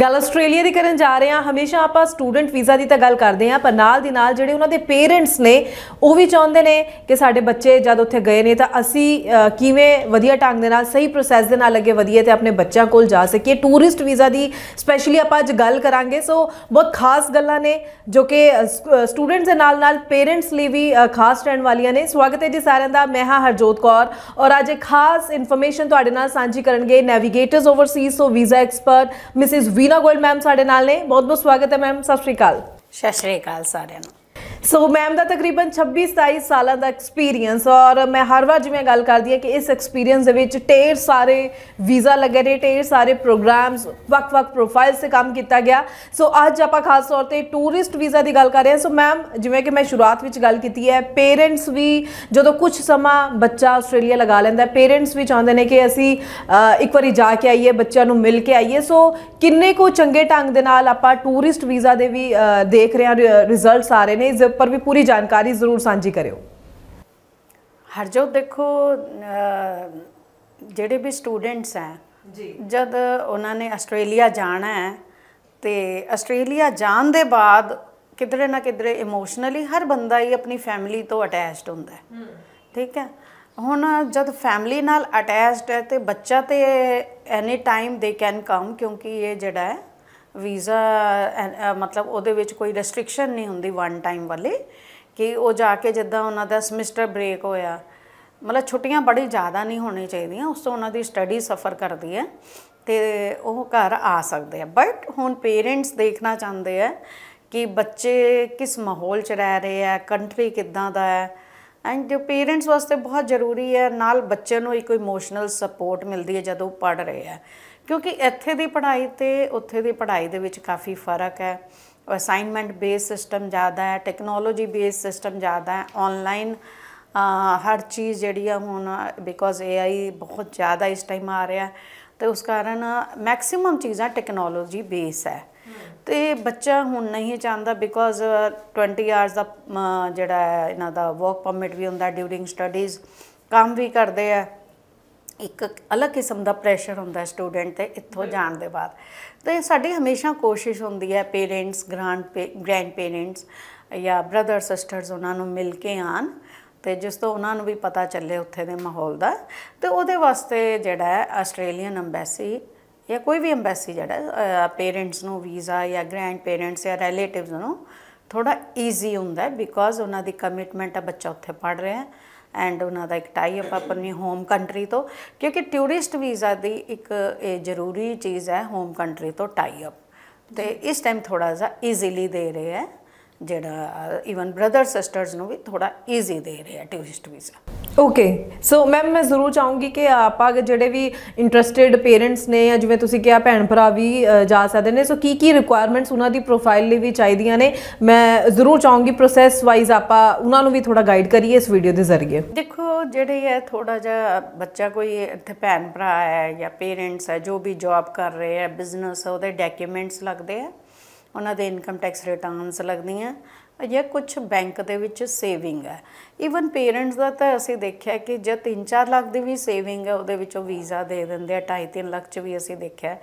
ਗੱਲ ਆਸਟ੍ਰੇਲੀਆ ਦੀ ਕਰਨ ਜਾ ਰਹੇ ਹਾਂ ਹਮੇਸ਼ਾ ਆਪਾਂ ਸਟੂਡੈਂਟ ਵੀਜ਼ਾ ਦੀ ਤਾਂ ਗੱਲ ਕਰਦੇ ਹਾਂ ਪਰ ਨਾਲ ਦੀ ਨਾਲ ਜਿਹੜੇ ਉਹਨਾਂ ਦੇ ਪੇਰੈਂਟਸ ਨੇ ਉਹ ਵੀ ਚਾਹੁੰਦੇ ਨੇ ਕਿ ਸਾਡੇ ਬੱਚੇ ਜਦ ਉੱਥੇ ਗਏ ਨੇ ਤਾਂ ਅਸੀਂ ਕਿਵੇਂ ਵਧੀਆ ਢੰਗ ਦੇ ਨਾਲ ਸਹੀ ਪ੍ਰੋਸੈਸ ਦੇ ਨਾਲ ਅੱਗੇ ਵਧੀਏ ਤੇ ਆਪਣੇ ਬੱਚਿਆਂ ਕੋਲ ਜਾ ਸਕੀਏ ਟੂਰਿਸਟ ਵੀਜ਼ਾ ਦੀ ਸਪੈਸ਼ਲੀ ਆਪਾਂ ਅੱਜ ਗੱਲ ਕਰਾਂਗੇ ਸੋ ਬਹੁਤ ਖਾਸ ਗੱਲਾਂ ਨੇ ਜੋ ਕਿ ਸਟੂਡੈਂਟਸ ਦੇ ਨਾਲ ਨਾਲ ਪੇਰੈਂਟਸ ਲਈ ਵੀ ਖਾਸ ਰਹਿਣ ਵਾਲੀਆਂ ਨੇ ਸਵਾਗਤ ਹੈ ਜੀ ਸਾਰਿਆਂ ਦਾ ਮੈਂ ਹਾਂ ਹਰਜੋਤ ਕੌਰ ਔਰ ਅੱਜ ਇੱਕ ਖਾਸ ਇਨਫੋਰਮੇਸ਼ਨ ਤੁਹਾਡੇ ਨਾਲ ਸਾਂਝੀ ਕਰਨਗੇ Navigators Overseas so visa expert Mrs Veena Goyal ma'am ਸਾਡੇ ਨਾਲ ਨੇ ਬਹੁਤ ਬਹੁਤ ਸਵਾਗਤ ਹੈ ਮੈਮ ਸਤਿ ਸ਼੍ਰੀ ਅਕਾਲ ਸਤਿ ਸ਼੍ਰੀ ਅਕਾਲ ਸਾਰਿਆਂ ਨੂੰ ਸੋ ਮੈਮ ਦਾ ਤਕਰੀਬਨ 26 27 ਸਾਲਾਂ ਦਾ ਐਕਸਪੀਰੀਅੰਸ ਔਰ ਮੈਂ ਹਰ ਵਾਰ ਜਿਵੇਂ ਗੱਲ ਕਰਦੀ ਹਾਂ ਕਿ ਇਸ ਐਕਸਪੀਰੀਅੰਸ ਦੇ ਵਿੱਚ ਢੇਰ ਸਾਰੇ ਵੀਜ਼ਾ ਲੱਗੇ ਨੇ ਢੇਰ ਸਾਰੇ ਪ੍ਰੋਗਰਾਮਸ ਵਕ-ਵਕ ਪ੍ਰੋਫਾਈਲਸ ਤੇ ਕੰਮ ਕੀਤਾ ਗਿਆ ਸੋ ਅੱਜ ਆਪਾਂ ਖਾਸ ਤੌਰ ਤੇ ਟੂਰਿਸਟ ਵੀਜ਼ਾ ਦੀ ਗੱਲ ਕਰ ਰਹੇ ਹਾਂ ਸੋ ਮੈਮ ਜਿਵੇਂ ਕਿ ਮੈਂ ਸ਼ੁਰੂਆਤ ਵਿੱਚ ਗੱਲ ਕੀਤੀ ਹੈ ਪੇਰੈਂਟਸ ਵੀ ਜਦੋਂ ਕੁਝ ਸਮਾਂ ਬੱਚਾ ਆਸਟ੍ਰੇਲੀਆ ਲਗਾ ਲੈਂਦਾ ਹੈ ਪੇਰੈਂਟਸ ਵੀ ਚਾਹੁੰਦੇ ਨੇ ਕਿ ਅਸੀਂ ਇੱਕ ਵਾਰੀ ਜਾ ਕੇ ਆਈਏ ਬੱਚਿਆਂ ਨੂੰ ਮਿਲ ਕੇ ਆਈਏ ਸੋ ਕਿੰਨੇ ਕੋ ਚੰਗੇ ਢੰਗ ਦੇ ਨਾਲ ਆਪਾਂ ਟੂਰਿਸਟ ਵੀਜ਼ਾ ਦੇ ਵੀ ਦੇਖ ਰਹੇ ਹਾਂ ਰਿਜ਼ਲਟਸ ਆ ਰਹੇ ਨੇ ਉੱਪਰ ਵੀ ਪੂਰੀ ਜਾਣਕਾਰੀ ਜ਼ਰੂਰ ਸਾਂਝੀ ਕਰਿਓ ਹਰਜੋਤ ਦੇਖੋ ਜਿਹੜੇ ਵੀ ਸਟੂਡੈਂਟਸ ਆ ਜੀ ਜਦ ਉਹਨਾਂ ਨੇ ਆਸਟ੍ਰੇਲੀਆ ਜਾਣਾ ਹੈ ਤੇ ਆਸਟ੍ਰੇਲੀਆ ਜਾਣ ਦੇ ਬਾਅਦ ਕਿਧਰੇ ਨਾ ਕਿਧਰੇ ਇਮੋਸ਼ਨਲੀ ਹਰ ਬੰਦਾ ਹੀ ਆਪਣੀ ਫੈਮਿਲੀ ਤੋਂ ਅਟੈਚਡ ਹੁੰਦਾ ਹੈ ਠੀਕ ਹੈ ਹੁਣ ਜਦ ਫੈਮਿਲੀ ਨਾਲ ਅਟੈਚਡ ਹੈ ਤੇ ਬੱਚਾ ਤੇ any time they can come ਕਿਉਂਕਿ ਇਹ ਜਿਹੜਾ ਹੈ ਵੀਜ਼ਾ ਮਤਲਬ ਉਹਦੇ ਵਿੱਚ ਕੋਈ ਰੈਸਟ੍ਰਿਕਸ਼ਨ ਨਹੀਂ ਹੁੰਦੀ ਵਨ ਟਾਈਮ ਵਾਲੇ ਕਿ ਉਹ ਜਾ ਕੇ ਜਿੱਦਾਂ ਉਹਨਾਂ ਦਾ ਸਮੈਸਟਰ ਬ੍ਰੇਕ ਹੋਇਆ ਮਤਲਬ ਛੁੱਟੀਆਂ ਬੜੀ ਜ਼ਿਆਦਾ ਨਹੀਂ ਹੋਣੀ ਚਾਹੀਦੀਆਂ ਉਸ ਤੋਂ ਉਹਨਾਂ ਦੀ ਸਟੱਡੀ ਸਫਰ ਕਰਦੀ ਹੈ ਤੇ ਉਹ ਘਰ ਆ ਸਕਦੇ ਆ ਬਟ ਹੁਣ ਪੇਰੈਂਟਸ ਦੇਖਣਾ ਚਾਹੁੰਦੇ ਆ ਕਿ ਬੱਚੇ ਕਿਸ ਮਾਹੌਲ 'ਚ ਰਹਿ ਰਹੇ ਆ ਕੰਟਰੀ ਕਿੱਦਾਂ ਦਾ ਹੈ ਐਂਡ ਜੋ ਪੇਰੈਂਟਸ ਵਾਸਤੇ ਬਹੁਤ ਜ਼ਰੂਰੀ ਹੈ ਨਾਲ ਬੱਚੇ ਨੂੰ ਇੱਕ ਇਮੋਸ਼ਨਲ ਸਪੋਰਟ ਮਿਲਦੀ ਹੈ ਜਦੋਂ ਪੜ ਰਹੇ ਆ ਕਿਉਂਕਿ ਇੱਥੇ ਦੀ ਪੜ੍ਹਾਈ ਤੇ ਉੱਥੇ ਦੀ ਪੜ੍ਹਾਈ ਦੇ ਵਿੱਚ ਕਾਫੀ ਫਰਕ ਹੈ ਅਸਾਈਨਮੈਂਟ ਬੇਸ ਸਿਸਟਮ ਜ਼ਿਆਦਾ ਹੈ ਟੈਕਨੋਲੋਜੀ ਬੇਸ ਸਿਸਟਮ ਜ਼ਿਆਦਾ ਹੈ ਆਨਲਾਈਨ ਹਰ ਚੀਜ਼ ਜਿਹੜੀ ਆ ਹੁਣ ਬਿਕੋਜ਼ ਏਆਈ ਬਹੁਤ ਜ਼ਿਆਦਾ ਇਸ ਟਾਈਮ ਆ ਰਿਹਾ ਤੇ ਉਸ ਕਾਰਨ ਮੈਕਸਿਮਮ ਚੀਜ਼ਾਂ ਟੈਕਨੋਲੋਜੀ ਬੇਸ ਹੈ ਤੇ ਬੱਚਾ ਹੁਣ ਨਹੀਂ ਚਾਹੁੰਦਾ ਬਿਕੋਜ਼ 20 ਆਵਰਸ ਦਾ ਜਿਹੜਾ ਇਹਨਾਂ ਦਾ ਵਰਕ ਪਰਮਿਟ ਵੀ ਹੁੰਦਾ ਡਿਊਰਿੰਗ ਸਟੱਡੀਜ਼ ਕੰਮ ਵੀ ਕਰਦੇ ਆ ਇੱਕ ਅਲੱਗ ਕਿਸਮ ਦਾ ਪ੍ਰੈਸ਼ਰ ਹੁੰਦਾ ਸਟੂਡੈਂਟ ਤੇ ਇੱਥੋਂ ਜਾਣ ਦੇ ਬਾਅਦ ਤੇ ਸਾਡੀ ਹਮੇਸ਼ਾ ਕੋਸ਼ਿਸ਼ ਹੁੰਦੀ ਹੈ ਪੇਰੈਂਟਸ ਗ੍ਰੈਂਡ ਗ੍ਰੈਂਡ ਪੇਰੈਂਟਸ ਜਾਂ ਬ੍ਰਦਰ ਸਿਸਟਰਸ ਉਹਨਾਂ ਨੂੰ ਮਿਲ ਕੇ ਆਣ ਤੇ ਜਿਸ ਤੋਂ ਉਹਨਾਂ ਨੂੰ ਵੀ ਪਤਾ ਚੱਲੇ ਉੱਥੇ ਦੇ ਮਾਹੌਲ ਦਾ ਤੇ ਉਹਦੇ ਵਾਸਤੇ ਜਿਹੜਾ ਹੈ ਆਸਟ੍ਰੇਲੀਅਨ ਐਮਬੈਸੀ ਜਾਂ ਕੋਈ ਵੀ ਐਮਬੈਸੀ ਜਿਹੜਾ ਪੇਰੈਂਟਸ ਨੂੰ ਵੀਜ਼ਾ ਜਾਂ ਗ੍ਰੈਂਡ ਪੇਰੈਂਟਸ ਜਾਂ ਰਿਲੇਟਿਵਸ ਨੂੰ ਥੋੜਾ ਈਜ਼ੀ ਹੁੰਦਾ ਹੈ ਬਿਕੋਜ਼ ਉਹਨਾਂ ਦੀ ਕਮਿਟਮੈਂਟ ਆ ਬੱਚਾ ਉੱਥੇ ਪੜ ਰਿਹਾ ਹੈ ਐਂਡ ਉਹਨਾਂ ਦਾ ਇੱਕ ਟਾਈ ਅਪ ਆਪਣੀ ਹੋਮ ਕੰਟਰੀ ਤੋਂ ਕਿਉਂਕਿ ਟੂਰਿਸਟ ਵੀਜ਼ਾ ਦੀ ਇੱਕ ਇਹ ਜ਼ਰੂਰੀ ਚੀਜ਼ ਹੈ ਹੋਮ ਕੰਟਰੀ ਤੋਂ ਟਾਈ ਅਪ ਤੇ ਇਸ ਟਾਈਮ ਥੋੜਾ ਜਿਹਾ ਈਜ਼ੀਲੀ ਦੇ ਰਹੇ ਹੈ ਜਿਹੜਾ ਇਵਨ ਬ੍ਰਦਰ ਸਿਸਟਰਸ ਨੂੰ ਵੀ ਥੋੜਾ ਈਜ਼ੀ ਦੇ ਰਹੇ ਹੈ tourist visa okay so ma'am ਮੈਂ ਜ਼ਰੂਰ ਚਾਹੂੰਗੀ ਕਿ ਆਪਾਂ ਜਿਹੜੇ ਵੀ ਇੰਟਰਸਟਿਡ ਪੇਰੈਂਟਸ ਨੇ ਜਾਂ ਜਿਵੇਂ ਤੁਸੀਂ ਕਿਹਾ ਭੈਣ ਭਰਾ ਵੀ ਜਾ ਸਕਦੇ ਨੇ ਸੋ ਕੀ ਕੀ ਰਿਕੁਆਇਰਮੈਂਟਸ ਉਹਨਾਂ ਦੀ ਪ੍ਰੋਫਾਈਲ ਲਈ ਵੀ ਚਾਹੀਦੀਆਂ ਨੇ ਮੈਂ ਜ਼ਰੂਰ ਚਾਹੂੰਗੀ ਪ੍ਰੋਸੈਸ ਵਾਈਜ਼ ਆਪਾਂ ਉਹਨਾਂ ਨੂੰ ਵੀ ਥੋੜਾ ਗਾਈਡ ਕਰੀਏ ਇਸ ਵੀਡੀਓ ਦੇ ਜ਼ਰੀਏ ਦੇਖੋ ਜਿਹੜੇ ਹੈ ਥੋੜਾ ਜਿਹਾ ਬੱਚਾ ਕੋਈ ਇੱਥੇ ਭੈਣ ਭਰਾ ਹੈ ਜਾਂ ਪੇਰੈਂਟਸ ਹੈ ਜੋ ਵੀ ਜੌਬ ਕਰ ਰਹੇ ਹੈ ਬਿਜ਼ਨਸ ਉਹਦੇ ਡਾਕੂਮੈਂਟਸ ਲੱਗਦੇ ਆ ਉਹਨਾਂ ਦੇ ਇਨਕਮ ਟੈਕਸ ਰਿਟਰਨਸ ਲੱਗਦੀਆਂ ਜਾਂ ਕੁਝ ਬੈਂਕ ਦੇ ਵਿੱਚ ਸੇਵਿੰਗ ਹੈ ਈਵਨ ਪੇਰੈਂਟਸ ਦਾ ਤਾਂ ਅਸੀਂ ਦੇਖਿਆ ਕਿ ਜੇ 3-4 ਲੱਖ ਦੀ ਵੀ ਸੇਵਿੰਗ ਹੈ ਉਹਦੇ ਵਿੱਚੋਂ ਵੀਜ਼ਾ ਦੇ ਦਿੰਦੇ ਆ 2.5-3 ਲੱਖ 'ਚ ਵੀ ਅਸੀਂ ਦੇਖਿਆ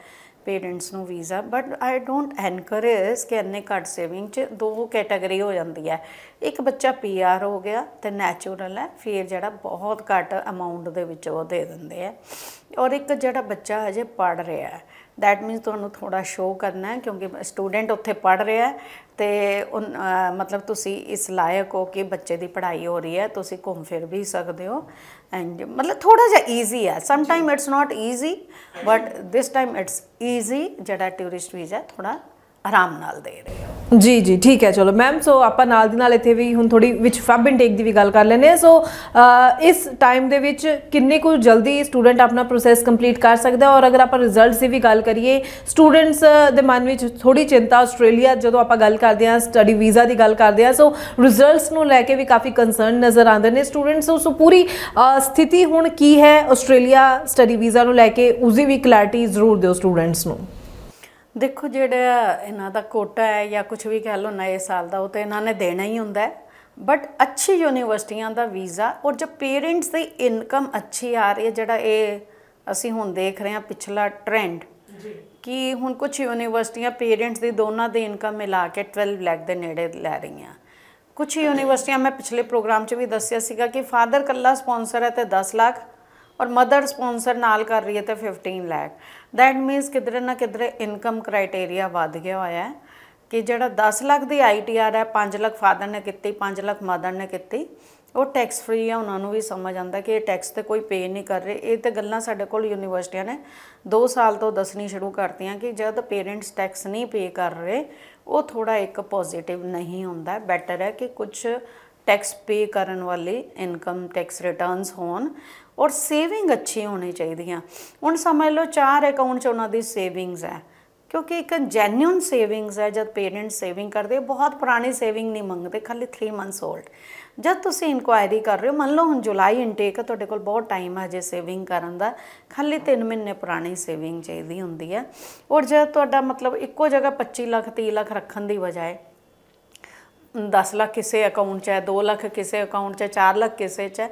ਪੇਰੈਂਟਸ ਨੂੰ visa but I don't encourage ਕਿ ਇੰਨੇ ਘੱਟ ਸੇਵਿੰਗ 'ਚ ਦੋ ਕੈਟਾਗਰੀ ਹੋ ਜਾਂਦੀ ਹੈ ਇੱਕ ਬੱਚਾ ਪੀਆਰ ਹੋ ਗਿਆ ਤੇ ਨੇਚਰਲ ਹੈ ਫੇਰ ਜਿਹੜਾ ਬਹੁਤ ਘੱਟ ਅਮਾਉਂਟ ਦੇ ਵਿੱਚ ਉਹ ਦੇ ਦਿੰਦੇ ਆ ਔਰ ਇੱਕ ਜਿਹੜਾ ਬੱਚਾ ਹਜੇ ਪੜ ਰਿਹਾ ਹੈ ਦੈਟ ਮੀਨਸ ਤੁਹਾਨੂੰ ਥੋੜਾ ਸ਼ੋਅ ਕਰਨਾ ਹੈ ਕਿਉਂਕਿ ਸਟੂਡੈਂਟ ਉੱਥੇ ਪੜ ਰਿਹਾ ਹੈ ਤੇ ਮਤਲਬ ਤੁਸੀਂ ਇਸ ਲਾਇਕ ਹੋ ਕਿ ਬੱਚੇ ਦੀ ਪੜ੍ਹਾਈ ਹੋ ਰਹੀ ਹੈ ਤੁਸੀਂ ਘੁੰਮ ਫਿਰ ਵੀ ਸਕਦੇ ਹੋ ਐਂਡ ਮਤਲਬ ਥੋੜਾ ਜਿਹਾ ਈਜ਼ੀ ਹੈ some time it's not easy but this time it's easy ਜਿਹੜਾ ਟੂਰਿਸਟ ਵੀਜ਼ਾ ਥੋੜਾ ਆਰਾਮ ਨਾਲ ਦੇ ਰਹੇ ਹੋ ਜੀ ਜੀ ਠੀਕ ਹੈ ਚਲੋ ਮੈਮ ਸੋ ਆਪਾਂ ਨਾਲ ਦੀ ਨਾਲ ਇੱਥੇ ਵੀ ਹੁਣ ਥੋੜੀ ਵਿੱਚ ਫੈਬ ਇਨਟੇਕ ਦੀ ਵੀ ਗੱਲ ਕਰ ਲੈਨੇ ਆ ਸੋ ਇਸ ਟਾਈਮ ਦੇ ਵਿੱਚ ਕਿੰਨੇ ਕੁ ਜਲਦੀ ਸਟੂਡੈਂਟ ਆਪਣਾ ਪ੍ਰੋਸੈਸ ਕੰਪਲੀਟ ਕਰ ਸਕਦਾ ਔਰ ਅਗਰ ਆਪਾਂ ਰਿਜ਼ਲਟਸ ਦੀ ਵੀ ਗੱਲ ਕਰੀਏ ਸਟੂਡੈਂਟਸ ਦੇ ਮਨ ਵਿੱਚ ਥੋੜੀ ਚਿੰਤਾ ਆਸਟ੍ਰੇਲੀਆ ਜਦੋਂ ਆਪਾਂ ਗੱਲ ਕਰਦੇ ਆ ਸਟੱਡੀ ਵੀਜ਼ਾ ਦੀ ਗੱਲ ਕਰਦੇ ਆ ਸੋ ਰਿਜ਼ਲਟਸ ਨੂੰ ਲੈ ਕੇ ਵੀ ਕਾਫੀ ਕੰਸਰਨ ਨਜ਼ਰ ਆਉਂਦੇ ਨੇ ਸਟੂਡੈਂਟਸ ਸੋ ਪੂਰੀ ਸਥਿਤੀ ਹੁਣ ਕੀ ਹੈ ਆਸਟ੍ਰੇਲੀਆ ਸਟੱਡੀ ਵੀਜ਼ਾ ਨੂੰ ਲੈ ਕੇ ਉਸੇ ਵੀ ਕਲੈਰਿਟੀ ਜ਼ਰੂਰ ਦਿਓ ਸਟੂਡੈਂਟਸ ਨੂੰ ਦੇਖੋ ਜਿਹੜਾ ਇਹਨਾਂ ਦਾ ਕੋਟਾ ਹੈ ਜਾਂ ਕੁਝ ਵੀ ਕਹਿ ਲਓ ਨਵੇਂ ਸਾਲ ਦਾ ਉਹ ਤਾਂ ਇਹਨਾਂ ਨੇ ਦੇਣਾ ਹੀ ਹੁੰਦਾ ਹੈ ਬਟ ਅੱਛੀ ਯੂਨੀਵਰਸਿਟੀਆਂ ਦਾ ਵੀਜ਼ਾ ਔਰ ਜੇ ਪੇਰੈਂਟਸ ਦੀ ਇਨਕਮ ਅੱਛੀ ਆ ਰਹੀ ਹੈ ਜਿਹੜਾ ਇਹ ਅਸੀਂ ਹੁਣ ਦੇਖ ਰਹੇ ਹਾਂ ਪਿਛਲਾ ਟ੍ਰੈਂਡ ਕਿ ਹੁਣ ਕੁਝ ਯੂਨੀਵਰਸਿਟੀਆਂ ਪੇਰੈਂਟਸ ਦੀ ਦੋਨਾਂ ਦੀ ਇਨਕਮ ਮਿਲਾ ਕੇ 12 ਲੱਖ ਦੇ ਨੇੜੇ ਲੈ ਰਹੀਆਂ ਕੁਝ ਯੂਨੀਵਰਸਿਟੀਆਂ ਮੈਂ ਪਿਛਲੇ ਪ੍ਰੋਗਰਾਮ 'ਚ ਵੀ ਦੱਸਿਆ ਸੀਗਾ ਕਿ ਫਾਦਰ ਕੱਲਾ ਸਪਾਂਸਰ ਹੈ ਤੇ 10 ਲੱਖ ਔਰ ਮਦਰ ਸਪਾਂਸਰ ਨਾਲ ਕਰ ਰਹੀ ਹੈ ਤੇ 15 ਲੱਖ ਥੈਟ ਮੀਨਸ ਕਿਧਰੇ ਨਾ ਕਿਧਰੇ ਇਨਕਮ ਕ੍ਰਾਈਟੇਰੀਆ ਵੱਧ ਗਿਆ ਹੋਇਆ ਹੈ ਕਿ ਜਿਹੜਾ 10 ਲੱਖ ਦੀ ਆਈਟੀਆਰ ਹੈ 5 ਲੱਖ ਫਾਦਰ ਨੇ ਕੀਤੀ 5 ਲੱਖ ਮਦਰ ਨੇ ਕੀਤੀ ਉਹ ਟੈਕਸ ਫ੍ਰੀ ਹੈ ਉਹਨਾਂ ਨੂੰ ਵੀ ਸਮਝ ਆਉਂਦਾ ਕਿ ਇਹ ਟੈਕਸ ਤੇ ਕੋਈ ਪੇ ਨਹੀਂ ਕਰ ਰਹੇ ਇਹ ਤੇ ਗੱਲਾਂ ਸਾਡੇ ਕੋਲ ਯੂਨੀਵਰਸਿਟੀਆਂ ਨੇ 2 ਸਾਲ ਤੋਂ ਦੱਸਣੀ ਸ਼ੁਰੂ ਕਰਤੀਆਂ ਕਿ ਜਦ ਪੇਰੈਂਟਸ ਟੈਕਸ ਨਹੀਂ ਪੇ ਕਰ ਰਹੇ ਉਹ ਥੋੜਾ ਇੱਕ ਪੋਜ਼ਿਟਿਵ ਨਹੀਂ ਹੁੰਦਾ ਬੈਟਰ ਹੈ ਕਿ ਕੁਝ ਟੈਕਸ ਪੇ ਕਰਨ ਵਾਲੀ ਇਨਕਮ ਟੈਕਸ ਰਿਟਰਨਸ ਹੋਣ ਔਰ ਸੇਵਿੰਗ ਅੱਛੀ ਹੋਣੀ ਚਾਹੀਦੀ ਆ ਹੁਣ ਸਮਝ ਲਓ ਚਾਰ ਅਕਾਊਂਟ 'ਚ ਉਹਨਾਂ ਦੀ ਸੇਵਿੰਗਸ ਹੈ ਕਿਉਂਕਿ ਇੱਕ ਜੈਨੂਇਨ ਸੇਵਿੰਗਸ ਹੈ ਜਦ ਪੇਰੈਂਟ ਸੇਵਿੰਗ ਕਰਦੇ ਬਹੁਤ ਪੁਰਾਣੀ ਸੇਵਿੰਗ ਨਹੀਂ ਮੰਗਦੇ ਖਾਲੀ 3 ਮੰਥਸ 올ਡ ਜਦ ਤੁਸੀਂ ਇਨਕੁਆਇਰੀ ਕਰ ਰਹੇ ਹੋ ਮੰਨ ਲਓ ਹੁਣ ਜੁਲਾਈ ਇਨਟੇਕ ਹੈ ਤੁਹਾਡੇ ਕੋਲ ਬਹੁਤ ਟਾਈਮ ਹੈ ਜੇ ਸੇਵਿੰਗ ਕਰਨ ਦਾ ਖਾਲੀ 3 ਮਹੀਨੇ ਪੁਰਾਣੀ ਸੇਵਿੰਗ ਚਾਹੀਦੀ ਹੁੰਦੀ ਹੈ ਔਰ ਜੇ ਤੁਹਾਡਾ ਮਤਲਬ ਇੱਕੋ ਜਗ੍ਹਾ 25 ਲੱਖ 30 ਲੱਖ ਰੱਖਣ ਦੀ ਬਜਾਏ 10 ਲੱਖ ਕਿਸੇ ਅਕਾਊਂਟ 'ਚ ਹੈ 2 ਲੱਖ ਕਿਸੇ ਅਕਾਊਂਟ 'ਚ 4 ਲੱਖ ਕਿਸੇ 'ਚ ਹੈ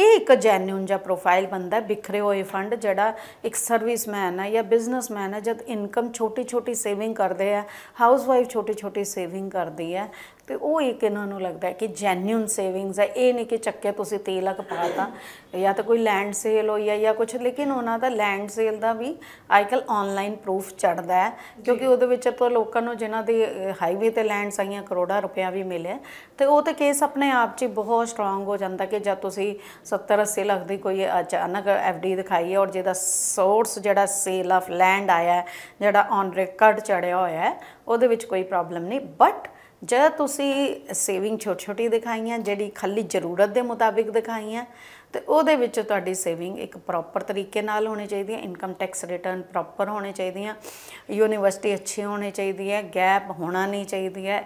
ਇਹ ਇੱਕ ਜੈਨੂਨ ਜਿਹਾ ਪ੍ਰੋਫਾਈਲ ਬੰਦਾ ਬਿਖਰੇ ਹੋਏ ਫੰਡ ਜਿਹੜਾ ਇੱਕ ਸਰਵਿਸਮੈਨ ਹੈ ਜਾਂ ਬਿਜ਼ਨਸਮੈਨ ਹੈ ਜਦ ਇਨਕਮ ਛੋਟੀ ਛੋਟੀ ਸੇਵਿੰਗ ਕਰਦੇ ਆ ਹਾਊਸਵਾਈਫ ਛੋਟੀ ਛੋਟੀ ਸੇਵਿੰਗ ਕਰਦੀ ਹੈ ਤੇ ਉਹ ਇੱਕ ਇਹਨਾਂ ਨੂੰ ਲੱਗਦਾ ਹੈ ਕਿ ਜੈਨੂਇਨ ਸੇਵਿੰਗਸ ਹੈ ਇਹ ਨਹੀਂ ਕਿ ਚੱਕੇ ਤੁਸੀਂ ਤੇਲ ਆ ਪਾਤਾ ਜਾਂ ਤਾਂ ਕੋਈ ਲੈਂਡ ਸੇਲ ਹੋਈ ਹੈ ਜਾਂ ਕੁਝ ਲੇਕਿਨ ਉਹਨਾਂ ਦਾ ਲੈਂਡ ਸੇਲ ਦਾ ਵੀ ਅੱਜਕੱਲ ਆਨਲਾਈਨ ਪ੍ਰੂਫ ਚੜਦਾ ਹੈ ਕਿਉਂਕਿ ਉਹਦੇ ਵਿੱਚ ਤਾਂ ਲੋਕਾਂ ਨੂੰ ਜਿਨ੍ਹਾਂ ਦੇ ਹਾਈਵੇ ਤੇ ਲੈਂਡਸ ਆਈਆਂ ਕਰੋੜਾ ਰੁਪਇਆ ਵੀ ਮਿਲਿਆ ਤੇ ਉਹ ਤੇ ਕੇਸ ਆਪਣੇ ਆਪ 'ਚ ਬਹੁਤ ਸਟਰੋਂਗ ਹੋ ਜਾਂਦਾ ਕਿ ਜਦ ਤੁਸੀਂ 70 80 ਲੱਖ ਦੀ ਕੋਈ ਅਚਾਨਕ ਐਫਡੀ ਦਿਖਾਈ ਹੈ ਔਰ ਜਿਹਦਾ ਸੋਰਸ ਜਿਹੜਾ ਸੇਲ ਆਫ ਲੈਂਡ ਆਇਆ ਜਿਹੜਾ ਔਨ ਰਿਕਾਰਡ ਚੜਿਆ ਹੋਇਆ ਹੈ ਉਹਦੇ ਵਿੱਚ ਕੋਈ ਪ੍ਰੋਬਲਮ ਨਹੀਂ ਬਟ ਜੇ ਤੁਸੀਂ ਸੇਵਿੰਗ ਛੋਟ ਛੋਟੀ ਦਿਖਾਈਆਂ ਜਿਹੜੀ ਖੱਲੀ ਜ਼ਰੂਰਤ ਦੇ ਮੁਤਾਬਿਕ ਦਿਖਾਈਆਂ ਤੇ ਉਹਦੇ ਵਿੱਚ ਤੁਹਾਡੀ ਸੇਵਿੰਗ ਇੱਕ ਪ੍ਰੋਪਰ ਤਰੀਕੇ ਨਾਲ ਹੋਣੀ ਚਾਹੀਦੀ ਹੈ ਇਨਕਮ ਟੈਕਸ ਰਿਟਰਨ ਪ੍ਰੋਪਰ ਹੋਣੇ ਚਾਹੀਦੀਆਂ ਯੂਨੀਵਰਸਿਟੀ ਅੱਛੀ ਹੋਣੀ ਚਾਹੀਦੀ ਹੈ ਗੈਪ ਹੋਣਾ ਨਹੀਂ ਚਾਹੀਦੀ ਹੈ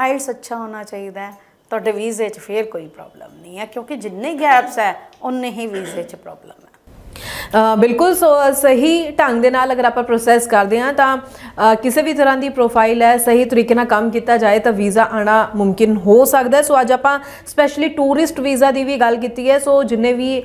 ਆਇਲਸ ਅੱਛਾ ਹੋਣਾ ਚਾਹੀਦਾ ਹੈ ਤੁਹਾਡੇ ਵੀਜ਼ੇ 'ਚ ਫੇਰ ਕੋਈ ਪ੍ਰੋਬਲਮ ਨਹੀਂ ਹੈ ਕਿਉਂਕਿ ਜਿੰਨੇ ਗੈਪਸ ਹੈ ਉਨੇ ਹੀ ਵੀਜ਼ੇ 'ਚ ਪ੍ਰੋਬਲਮ ਹੈ ਬਿਲਕੁਲ ਸਹੀ ਢੰਗ ਦੇ ਨਾਲ ਅਗਰ ਆਪਾਂ ਪ੍ਰੋਸੈਸ ਕਰਦੇ ਹਾਂ ਤਾਂ ਕਿਸੇ ਵੀ ਤਰ੍ਹਾਂ ਦੀ ਪ੍ਰੋਫਾਈਲ ਹੈ ਸਹੀ ਤਰੀਕੇ ਨਾਲ ਕੰਮ ਕੀਤਾ ਜਾਏ ਤਾਂ ਵੀਜ਼ਾ ਆਣਾ ਮੁਮਕਿਨ ਹੋ ਸਕਦਾ ਹੈ ਸੋ ਅੱਜ ਆਪਾਂ ਸਪੈਸ਼ਲੀ ਟੂਰਿਸਟ ਵੀਜ਼ਾ ਦੀ ਵੀ ਗੱਲ ਕੀਤੀ ਹੈ ਸੋ ਜਿੰਨੇ ਵੀ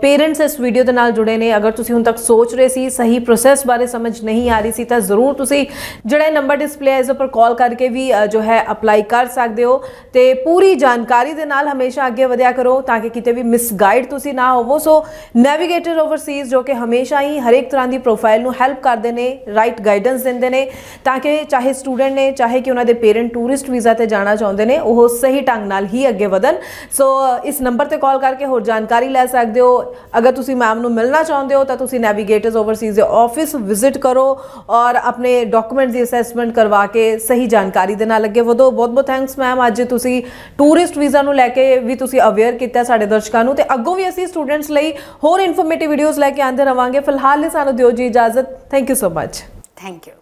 ਪੇਰੈਂਟਸ ਇਸ ਵੀਡੀਓ ਦੇ ਨਾਲ ਜੁੜੇ ਨੇ ਅਗਰ ਤੁਸੀਂ ਹੁਣ ਤੱਕ ਸੋਚ ਰਹੇ ਸੀ ਸਹੀ ਪ੍ਰੋਸੈਸ ਬਾਰੇ ਸਮਝ ਨਹੀਂ ਆ ਰਹੀ ਸੀ ਤਾਂ ਜ਼ਰੂਰ ਤੁਸੀਂ ਜਿਹੜਾ ਨੰਬਰ ਡਿਸਪਲੇ ਹੈ ਇਸ ਉੱਪਰ ਕਾਲ ਕਰਕੇ ਵੀ ਜੋ ਹੈ ਅਪਲਾਈ ਕਰ ਸਕਦੇ ਹੋ ਤੇ ਪੂਰੀ ਜਾਣਕਾਰੀ ਦੇ ਨਾਲ ਹਮੇਸ਼ਾ ਅੱਗੇ ਵਧਿਆ ਕਰੋ ਤਾਂ ਕਿ ਕਿਤੇ ਵੀ ਮਿਸਗਾਈਡ ਤੁਸੀਂ ਨਾ ਹੋਵੋ ਸੋ ਨੈਵੀਗੇਟਰ ਓਵਰਸੀ ਐਮਪੀਜ਼ ਜੋ ਕਿ ਹਮੇਸ਼ਾ ਹੀ ਹਰ ਇੱਕ ਤਰ੍ਹਾਂ ਦੀ ਪ੍ਰੋਫਾਈਲ ਨੂੰ ਹੈਲਪ ਕਰਦੇ ਨੇ ਰਾਈਟ ਗਾਈਡੈਂਸ ਦਿੰਦੇ ਨੇ ਤਾਂ ਕਿ ਚਾਹੇ ਸਟੂਡੈਂਟ ਨੇ ਚਾਹੇ ਕਿ ਉਹਨਾਂ ਦੇ ਪੇਰੈਂਟ ਟੂਰਿਸਟ ਵੀਜ਼ਾ ਤੇ ਜਾਣਾ ਚਾਹੁੰਦੇ ਨੇ ਉਹ ਸਹੀ ਢੰਗ ਨਾਲ ਹੀ ਅੱਗੇ ਵਧਣ ਸੋ ਇਸ ਨੰਬਰ ਤੇ ਕਾਲ ਕਰਕੇ ਹੋਰ ਜਾਣਕਾਰੀ ਲੈ ਸਕਦੇ ਹੋ ਅਗਰ ਤੁਸੀਂ ਮੈਮ ਨੂੰ ਮਿਲਣਾ ਚਾਹੁੰਦੇ ਹੋ ਤਾਂ ਤੁਸੀਂ ਨੈਵੀਗੇਟਰਸ ਓਵਰਸੀਜ਼ ਦੇ ਆਫਿਸ ਵਿਜ਼ਿਟ ਕਰੋ ਔਰ ਆਪਣੇ ਡਾਕੂਮੈਂਟਸ ਦੀ ਅਸੈਸਮੈਂਟ ਕਰਵਾ ਕੇ ਸਹੀ ਜਾਣਕਾਰੀ ਦੇ ਨਾਲ ਅੱਗੇ ਵਧੋ ਬਹੁਤ ਬਹੁਤ ਥੈਂਕਸ ਮੈਮ ਅੱਜ ਤੁਸੀਂ ਟੂਰਿਸਟ ਵੀਜ਼ਾ ਨੂੰ ਲੈ ਕੇ ਵੀ ਤੁਸੀਂ ਅਵੇਅਰ ਕੀਤਾ ਸਾਡੇ ਦਰਸ਼ਕਾਂ ਨੂੰ ਤੇ ਅੱਗੋਂ ਵੀ ਅਸੀਂ ਸਟੂਡੈਂਟਸ ਲਈ ਹੋਰ ਇਨਫੋਰਮੇਟਿਵ ਵੀਡੀਓਜ਼ ਲੈ ਲੈ ਕੇ ਆਂਦੇ ਰਵਾਂਗੇ ਫਿਲਹਾਲ ਲਈ ਸਾਨੂੰ ਦਿਓ ਜੀ ਇਜਾਜ਼ਤ thank you so much thank you